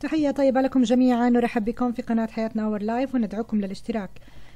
تحية طيبة لكم جميعا نرحب بكم في قناة حياتنا اور لايف وندعوكم للاشتراك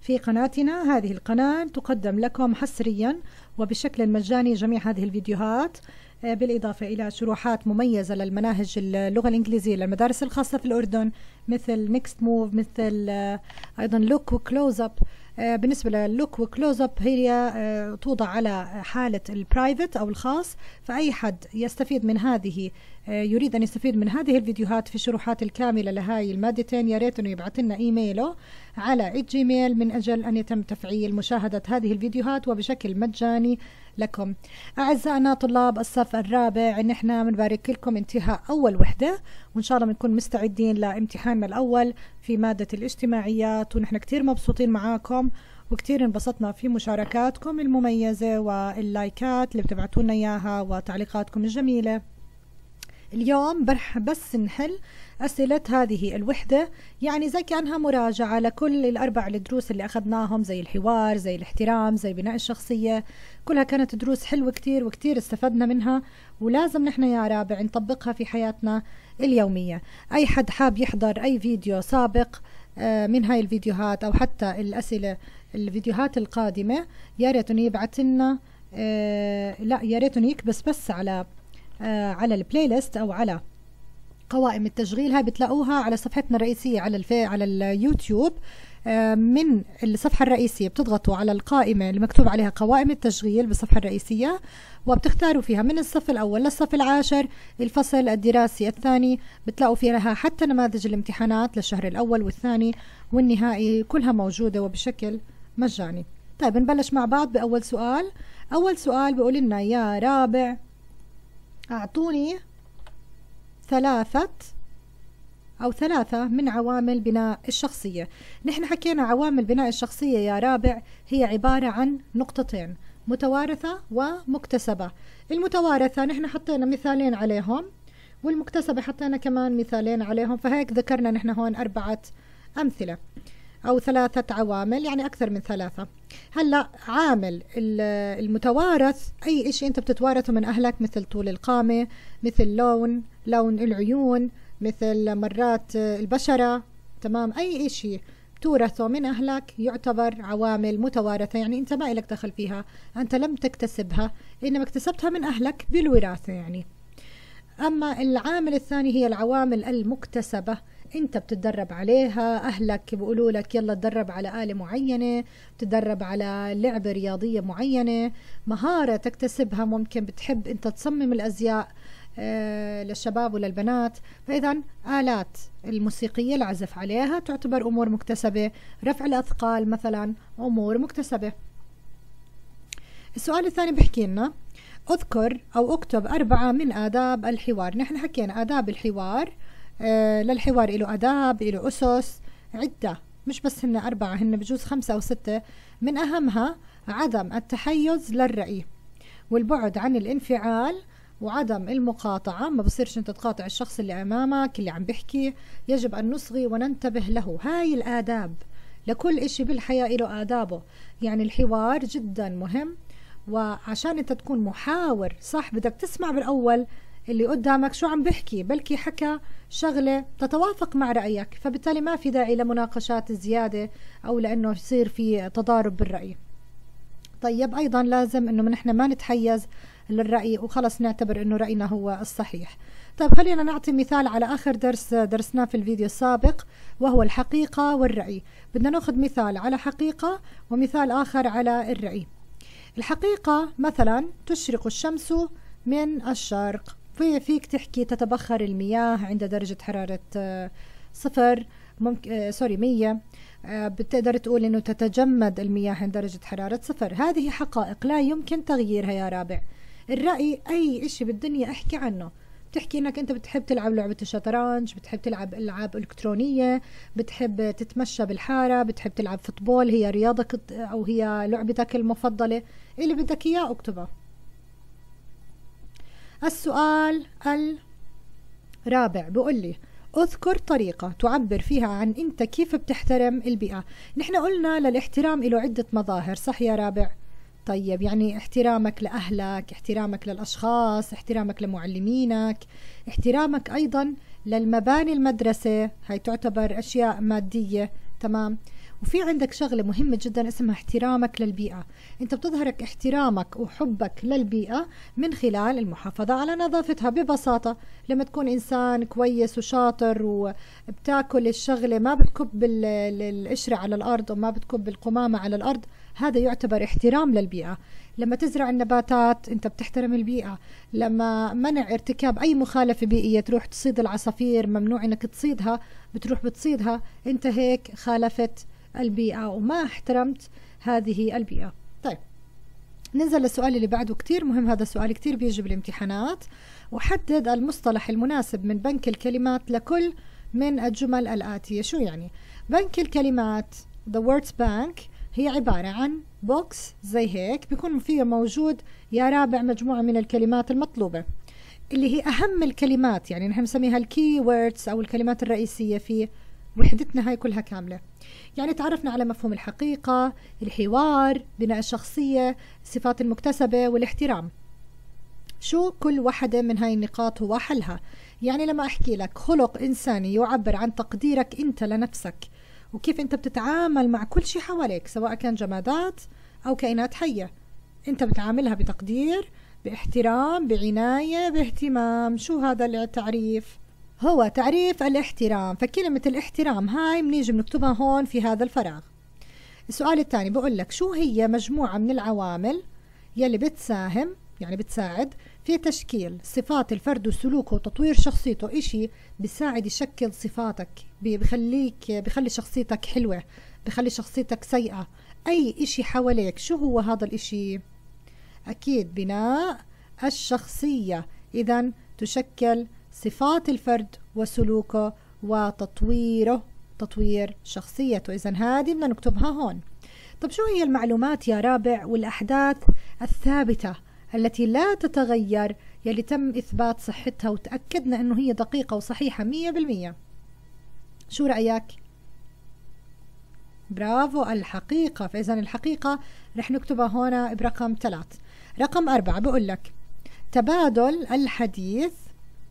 في قناتنا هذه القناة تقدم لكم حصريا وبشكل مجاني جميع هذه الفيديوهات آه، بالإضافة إلى شروحات مميزة للمناهج اللغة الإنجليزية للمدارس الخاصة في الأردن مثل نيكست موف مثل آه، أيضا لوك وكلوز أب بالنسبة للوك وكلوز أب هي آه، توضع على حالة البرايفت أو الخاص فأي حد يستفيد من هذه آه، يريد أن يستفيد من هذه الفيديوهات في الشروحات الكاملة لهاي المادتين يا ريت أنه يبعث لنا إيميله على جيميل من أجل أن يتم تفعيل مشاهدة هذه الفيديوهات وبشكل مجاني لكم أعزائنا طلاب الصف الرابع نحن بنبارك لكم انتهاء أول وحدة وإن شاء الله بنكون مستعدين لامتحاننا الأول في مادة الاجتماعيات ونحن كتير مبسوطين معاكم وكتير انبسطنا في مشاركاتكم المميزة واللايكات اللي بتبعتوا لنا إياها وتعليقاتكم الجميلة اليوم برح بس نحل أسئلة هذه الوحدة يعني زي كأنها مراجعة لكل الأربع الدروس اللي أخذناهم زي الحوار زي الاحترام زي بناء الشخصية كلها كانت دروس حلوة كتير وكتير استفدنا منها ولازم نحن يا رابع نطبقها في حياتنا اليومية أي حد حاب يحضر أي فيديو سابق آه، من هاي الفيديوهات أو حتى الأسئلة الفيديوهات القادمة يا ريت يبعث لنا آه، لا يا ريت يكبس بس على آه، على البلاي ليست او على قوائم التشغيل هاي بتلاقوها على صفحتنا الرئيسية على الفي على اليوتيوب آه، من الصفحة الرئيسية بتضغطوا على القائمة اللي مكتوب عليها قوائم التشغيل بالصفحة الرئيسية وبتختاروا فيها من الصف الأول للصف العاشر الفصل الدراسي الثاني بتلاقوا فيها حتى نماذج الامتحانات للشهر الأول والثاني والنهائي كلها موجودة وبشكل مجاني طيب نبلش مع بعض بأول سؤال أول سؤال بيقول لنا يا رابع أعطوني ثلاثة أو ثلاثة من عوامل بناء الشخصية نحن حكينا عوامل بناء الشخصية يا رابع هي عبارة عن نقطتين متوارثة ومكتسبة المتوارثة نحن حطينا مثالين عليهم والمكتسبة حطينا كمان مثالين عليهم فهيك ذكرنا نحن هون أربعة أمثلة أو ثلاثة عوامل يعني أكثر من ثلاثة هلا عامل المتوارث أي إشي أنت بتتوارثه من أهلك مثل طول القامة مثل لون لون العيون مثل مرات آه، البشرة تمام أي إشي تورثه من أهلك يعتبر عوامل متوارثة يعني أنت ما إلك دخل فيها أنت لم تكتسبها إنما اكتسبتها من أهلك بالوراثة يعني أما العامل الثاني هي العوامل المكتسبة انت بتتدرب عليها اهلك بيقولوا لك يلا تدرب على آلة معينة تدرب على لعبة رياضية معينة مهارة تكتسبها ممكن بتحب انت تصمم الازياء آه، للشباب وللبنات فإذا آلات الموسيقية العزف عليها تعتبر أمور مكتسبة رفع الأثقال مثلا أمور مكتسبة السؤال الثاني بحكي لنا اذكر أو اكتب أربعة من آداب الحوار نحن حكينا آداب الحوار آه، للحوار له آداب له أسس عدة مش بس هن أربعة هن بجوز خمسة أو ستة من أهمها عدم التحيز للرأي والبعد عن الانفعال وعدم المقاطعة ما بصيرش انت تقاطع الشخص اللي امامك اللي عم بيحكي يجب ان نصغي وننتبه له هاي الاداب لكل اشي بالحياة له ادابه يعني الحوار جدا مهم وعشان انت تكون محاور صح بدك تسمع بالاول اللي قدامك شو عم بحكي بلكي حكى شغلة تتوافق مع رأيك فبالتالي ما في داعي لمناقشات زيادة أو لأنه يصير في تضارب بالرأي طيب أيضا لازم أنه نحن ما نتحيز للرأي وخلص نعتبر أنه رأينا هو الصحيح طيب خلينا نعطي مثال على آخر درس درسناه في الفيديو السابق وهو الحقيقة والرأي بدنا نأخذ مثال على حقيقة ومثال آخر على الرأي الحقيقة مثلا تشرق الشمس من الشرق في فيك تحكي تتبخر المياه عند درجة حرارة آه، صفر ممكن آه، سوري مية آه، بتقدر تقول انه تتجمد المياه عند درجة حرارة صفر هذه حقائق لا يمكن تغييرها يا رابع الرأي اي اشي بالدنيا احكي عنه بتحكي انك انت بتحب تلعب لعبة الشطرنج بتحب تلعب العاب الكترونية بتحب تتمشى بالحارة بتحب تلعب فوتبول هي رياضتك او هي لعبتك المفضلة اللي بدك اياه اكتبه السؤال الرابع بقول لي اذكر طريقة تعبر فيها عن انت كيف بتحترم البيئة نحن قلنا للاحترام له عدة مظاهر صح يا رابع طيب يعني احترامك لأهلك احترامك للأشخاص احترامك لمعلمينك احترامك أيضا للمباني المدرسة هاي تعتبر أشياء مادية تمام وفي عندك شغله مهمه جدا اسمها احترامك للبيئه انت بتظهرك احترامك وحبك للبيئه من خلال المحافظه على نظافتها ببساطه لما تكون انسان كويس وشاطر وبتاكل الشغله ما بتكب القشره على الارض وما بتكب القمامه على الارض هذا يعتبر احترام للبيئه لما تزرع النباتات انت بتحترم البيئه لما منع ارتكاب اي مخالفه بيئيه تروح تصيد العصافير ممنوع انك تصيدها بتروح بتصيدها انت هيك خالفت البيئة وما احترمت هذه البيئة طيب ننزل للسؤال اللي بعده كتير مهم هذا السؤال كتير بيجي بالامتحانات وحدد المصطلح المناسب من بنك الكلمات لكل من الجمل الآتية شو يعني بنك الكلمات the words bank هي عبارة عن بوكس زي هيك بيكون فيه موجود يا رابع مجموعة من الكلمات المطلوبة اللي هي أهم الكلمات يعني نحن بنسميها الكي ووردز أو الكلمات الرئيسية في وحدتنا هاي كلها كاملة يعني تعرفنا على مفهوم الحقيقة الحوار بناء الشخصية الصفات المكتسبة والاحترام شو كل واحدة من هاي النقاط هو حلها يعني لما أحكي لك خلق إنساني يعبر عن تقديرك أنت لنفسك وكيف أنت بتتعامل مع كل شيء حواليك سواء كان جمادات أو كائنات حية أنت بتعاملها بتقدير باحترام بعناية باهتمام شو هذا التعريف هو تعريف الاحترام فكلمة الاحترام هاي بنيجي بنكتبها هون في هذا الفراغ السؤال الثاني بقول لك شو هي مجموعة من العوامل يلي بتساهم يعني بتساعد في تشكيل صفات الفرد وسلوكه وتطوير شخصيته إشي بيساعد يشكل صفاتك بخليك بخلي شخصيتك حلوة بخلي شخصيتك سيئة أي إشي حواليك شو هو هذا الإشي أكيد بناء الشخصية إذا تشكل صفات الفرد وسلوكه وتطويره تطوير شخصيته إذا هذه بدنا نكتبها هون طب شو هي المعلومات يا رابع والأحداث الثابتة التي لا تتغير يلي تم إثبات صحتها وتأكدنا أنه هي دقيقة وصحيحة مية بالمية شو رأيك؟ برافو الحقيقة فإذا الحقيقة رح نكتبها هنا برقم ثلاث رقم أربعة بقول لك تبادل الحديث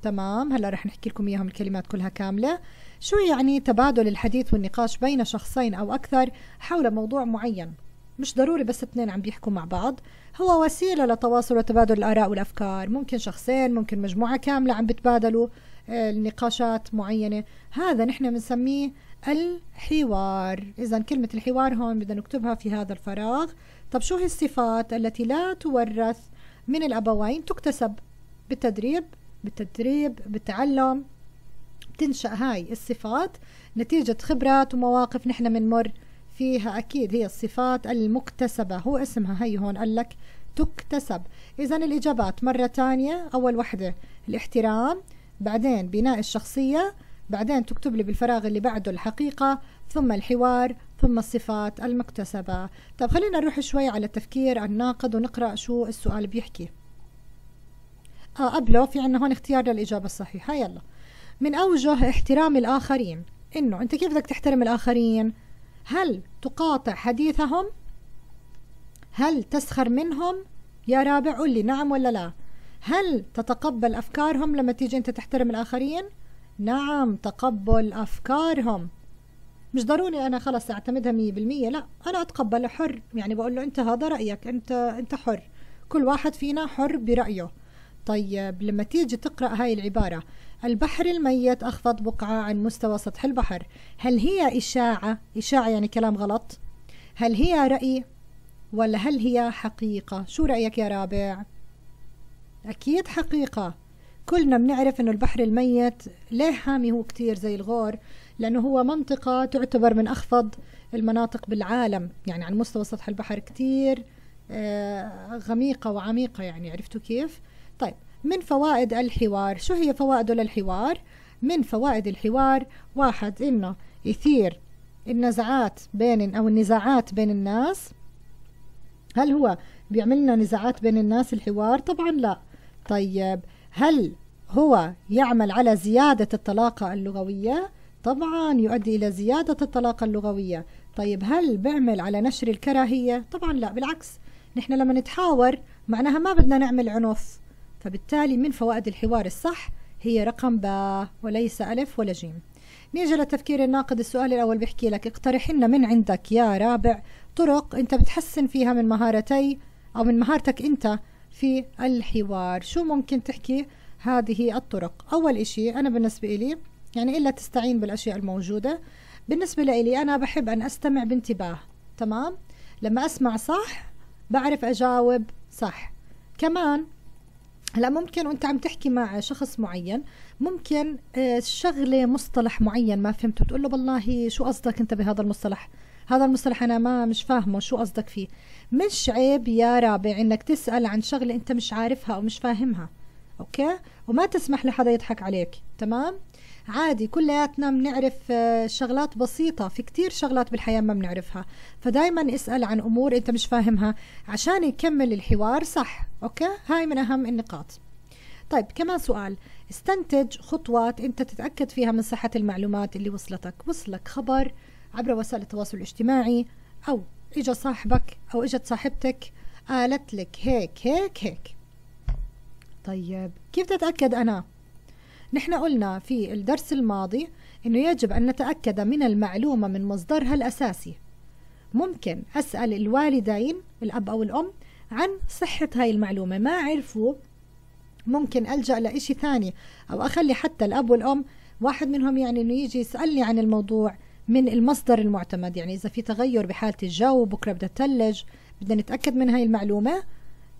تمام هلا رح نحكي لكم اياهم الكلمات كلها كامله شو يعني تبادل الحديث والنقاش بين شخصين او اكثر حول موضوع معين مش ضروري بس اثنين عم بيحكوا مع بعض هو وسيله لتواصل وتبادل الاراء والافكار ممكن شخصين ممكن مجموعه كامله عم بتبادلوا النقاشات آه، معينه هذا نحن بنسميه الحوار اذا كلمه الحوار هون بدنا نكتبها في هذا الفراغ طب شو هي الصفات التي لا تورث من الابوين تكتسب بالتدريب بالتدريب بالتعلم بتنشأ هاي الصفات نتيجة خبرات ومواقف نحن بنمر فيها أكيد هي الصفات المكتسبة هو اسمها هي هون قال لك تكتسب إذا الإجابات مرة ثانيه أول وحدة الاحترام بعدين بناء الشخصية بعدين تكتب لي بالفراغ اللي بعده الحقيقة ثم الحوار ثم الصفات المكتسبة طب خلينا نروح شوي على التفكير الناقد ونقرأ شو السؤال بيحكي اه قبله في عنا هون اختيار للإجابة الصحيحة يلا من أوجه احترام الآخرين إنه أنت كيف بدك تحترم الآخرين هل تقاطع حديثهم هل تسخر منهم يا رابع قل لي نعم ولا لا هل تتقبل أفكارهم لما تيجي أنت تحترم الآخرين نعم تقبل أفكارهم مش ضروري أنا خلص أعتمدها مية بالمية لا أنا أتقبل حر يعني بقول له أنت هذا رأيك أنت أنت حر كل واحد فينا حر برأيه طيب لما تيجي تقرأ هاي العبارة البحر الميت أخفض بقعة عن مستوى سطح البحر هل هي إشاعة؟ إشاعة يعني كلام غلط هل هي رأي ولا هل هي حقيقة؟ شو رأيك يا رابع؟ أكيد حقيقة كلنا بنعرف إنه البحر الميت ليه حامي هو كتير زي الغور لأنه هو منطقة تعتبر من أخفض المناطق بالعالم يعني عن مستوى سطح البحر كتير آه، غميقة وعميقة يعني عرفتوا كيف؟ طيب من فوائد الحوار شو هي فوائده للحوار من فوائد الحوار واحد انه يثير النزعات بين او النزاعات بين الناس هل هو بيعملنا نزاعات بين الناس الحوار طبعا لا طيب هل هو يعمل على زيادة الطلاقة اللغوية طبعا يؤدي إلى زيادة الطلاقة اللغوية طيب هل بيعمل على نشر الكراهية طبعا لا بالعكس نحن لما نتحاور معناها ما بدنا نعمل عنف فبالتالي من فوائد الحوار الصح هي رقم باء وليس ألف ولا جيم نيجي للتفكير الناقد السؤال الأول بيحكي لك اقترح لنا من عندك يا رابع طرق أنت بتحسن فيها من مهارتي أو من مهارتك أنت في الحوار شو ممكن تحكي هذه الطرق أول إشي أنا بالنسبة إلي يعني إلا تستعين بالأشياء الموجودة بالنسبة لإلي أنا بحب أن أستمع بانتباه تمام لما أسمع صح بعرف أجاوب صح كمان هلا ممكن وانت عم تحكي مع شخص معين ممكن آه، شغله مصطلح معين ما فهمته تقول له والله شو قصدك انت بهذا المصطلح هذا المصطلح انا ما مش فاهمه شو قصدك فيه مش عيب يا رابع انك تسال عن شغله انت مش عارفها او مش فاهمها اوكي وما تسمح لحدا يضحك عليك تمام عادي كلياتنا بنعرف آه، شغلات بسيطة في كتير شغلات بالحياة ما بنعرفها فدايما اسأل عن أمور أنت مش فاهمها عشان يكمل الحوار صح أوكي هاي من أهم النقاط طيب كمان سؤال استنتج خطوات أنت تتأكد فيها من صحة المعلومات اللي وصلتك وصلك خبر عبر وسائل التواصل الاجتماعي أو إجا صاحبك أو إجت صاحبتك قالت لك هيك هيك هيك طيب كيف تتأكد أنا نحن قلنا في الدرس الماضي أنه يجب أن نتأكد من المعلومة من مصدرها الأساسي ممكن أسأل الوالدين الأب أو الأم عن صحة هاي المعلومة ما عرفوا ممكن ألجأ لإشي ثاني أو أخلي حتى الأب والأم واحد منهم يعني أنه يجي يسألني عن الموضوع من المصدر المعتمد يعني إذا في تغير بحالة الجو بكرة بدها تلج بدنا نتأكد من هاي المعلومة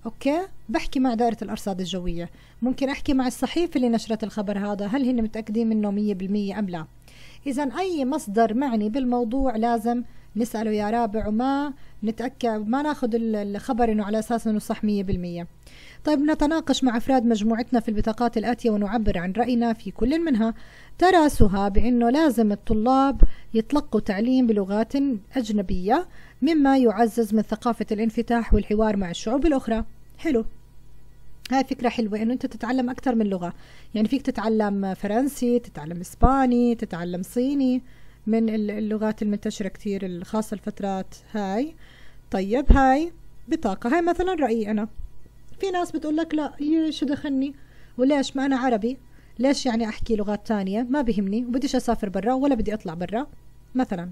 اوكي بحكي مع دائره الارصاد الجويه ممكن احكي مع الصحيفه اللي نشرت الخبر هذا هل هن متاكدين منه 100% ام لا اذا اي مصدر معني بالموضوع لازم نسأله يا رابع وما نتأكد ما ناخذ الخبر انه على اساس انه صح 100% طيب نتناقش مع افراد مجموعتنا في البطاقات الاتيه ونعبر عن راينا في كل منها تراسها بانه لازم الطلاب يتلقوا تعليم بلغات اجنبيه مما يعزز من ثقافه الانفتاح والحوار مع الشعوب الاخرى حلو هاي فكرة حلوة إنه أنت تتعلم أكثر من لغة، يعني فيك تتعلم فرنسي، تتعلم إسباني، تتعلم صيني، من اللغات المنتشرة كثير الخاصة الفترات هاي طيب هاي بطاقة هاي مثلا رأيي أنا في ناس بتقول لك لا شو دخلني وليش ما أنا عربي ليش يعني أحكي لغات تانية ما بهمني وبديش أسافر برا ولا بدي أطلع برا مثلا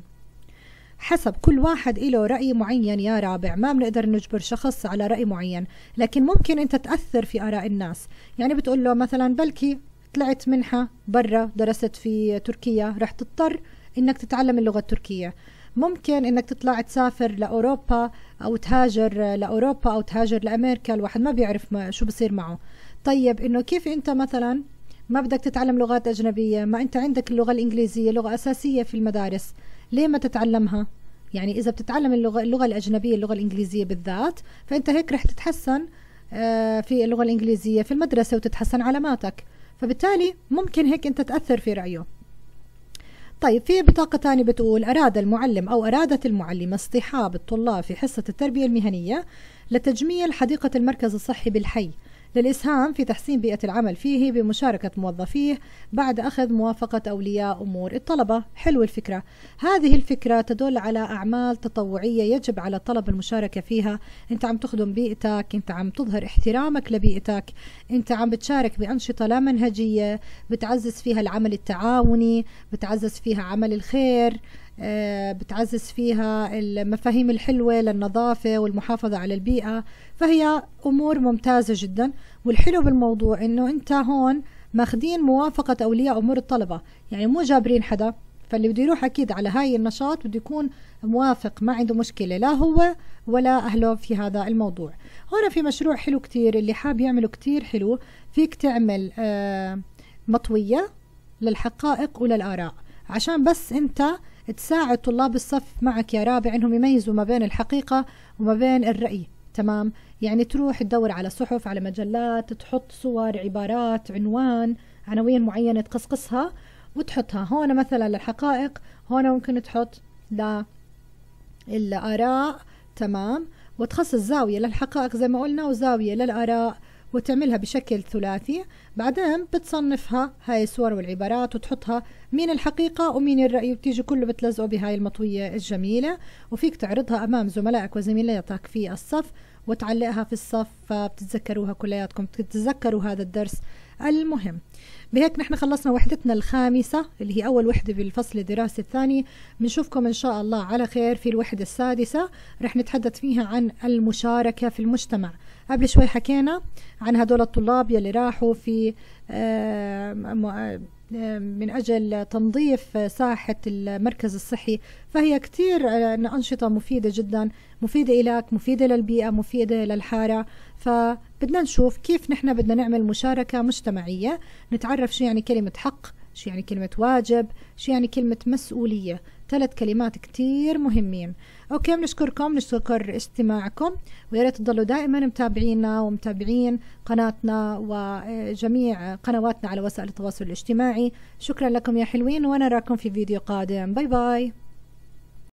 حسب كل واحد له رأي معين يا رابع ما بنقدر نجبر شخص على رأي معين لكن ممكن أنت تأثر في آراء الناس يعني بتقول له مثلا بلكي طلعت منحة برا درست في تركيا رح تضطر انك تتعلم اللغه التركيه ممكن انك تطلع تسافر لاوروبا او تهاجر لاوروبا او تهاجر لامريكا الواحد ما بيعرف ما شو بصير معه طيب انه كيف انت مثلا ما بدك تتعلم لغات اجنبيه ما انت عندك اللغه الانجليزيه لغه اساسيه في المدارس ليه ما تتعلمها يعني اذا بتتعلم اللغه اللغه الاجنبيه اللغه الانجليزيه بالذات فانت هيك رح تتحسن آه، في اللغه الانجليزيه في المدرسه وتتحسن علاماتك فبالتالي ممكن هيك انت تاثر في رايه طيب في بطاقة تانية بتقول أراد المعلم أو أرادت المعلمة اصطحاب الطلاب في حصة التربية المهنية لتجميل حديقة المركز الصحي بالحي للإسهام في تحسين بيئة العمل فيه بمشاركة موظفيه بعد أخذ موافقة أولياء أمور الطلبة حلو الفكرة هذه الفكرة تدل على أعمال تطوعية يجب على الطلبة المشاركة فيها أنت عم تخدم بيئتك أنت عم تظهر احترامك لبيئتك أنت عم بتشارك بأنشطة لا منهجية بتعزز فيها العمل التعاوني بتعزز فيها عمل الخير آه، بتعزز فيها المفاهيم الحلوة للنظافة والمحافظة على البيئة فهي أمور ممتازة جدا والحلو بالموضوع أنه أنت هون ماخدين موافقة أولياء أمور الطلبة يعني مو جابرين حدا فاللي بده يروح أكيد على هاي النشاط بده يكون موافق ما عنده مشكلة لا هو ولا أهله في هذا الموضوع هنا في مشروع حلو كتير اللي حاب يعمله كتير حلو فيك تعمل آه، مطوية للحقائق وللآراء عشان بس أنت تساعد طلاب الصف معك يا رابع انهم يميزوا ما بين الحقيقه وما بين الراي تمام يعني تروح تدور على صحف على مجلات تحط صور عبارات عنوان عناوين معينه تقصقصها وتحطها هون مثلا للحقائق هون ممكن تحط للآراء تمام وتخصص زاوية للحقائق زي ما قلنا وزاوية للآراء وتعملها بشكل ثلاثي بعدين بتصنفها هاي الصور والعبارات وتحطها مين الحقيقة ومين الرأي وبتيجي كله بتلزقه بهاي المطوية الجميلة وفيك تعرضها أمام زملائك وزميلاتك في الصف وتعلقها في الصف فبتتذكروها كلياتكم بتتذكروا هذا الدرس المهم بهيك نحن خلصنا وحدتنا الخامسة اللي هي أول وحدة بالفصل الدراسي الثاني بنشوفكم إن شاء الله على خير في الوحدة السادسة رح نتحدث فيها عن المشاركة في المجتمع قبل شوي حكينا عن هدول الطلاب يلي راحوا في آه، من أجل تنظيف ساحة المركز الصحي فهي كثير آه، أنشطة مفيدة جدا مفيدة إلك مفيدة للبيئة مفيدة للحارة فبدنا نشوف كيف نحن بدنا نعمل مشاركة مجتمعية نتعرف شو يعني كلمة حق شو يعني كلمة واجب شو يعني كلمة مسؤولية ثلاث كلمات كتير مهمين اوكي بنشكركم نشكر استماعكم ويا ريت تضلوا دائما متابعينا ومتابعين قناتنا وجميع قنواتنا على وسائل التواصل الاجتماعي شكرا لكم يا حلوين ونراكم في فيديو قادم باي باي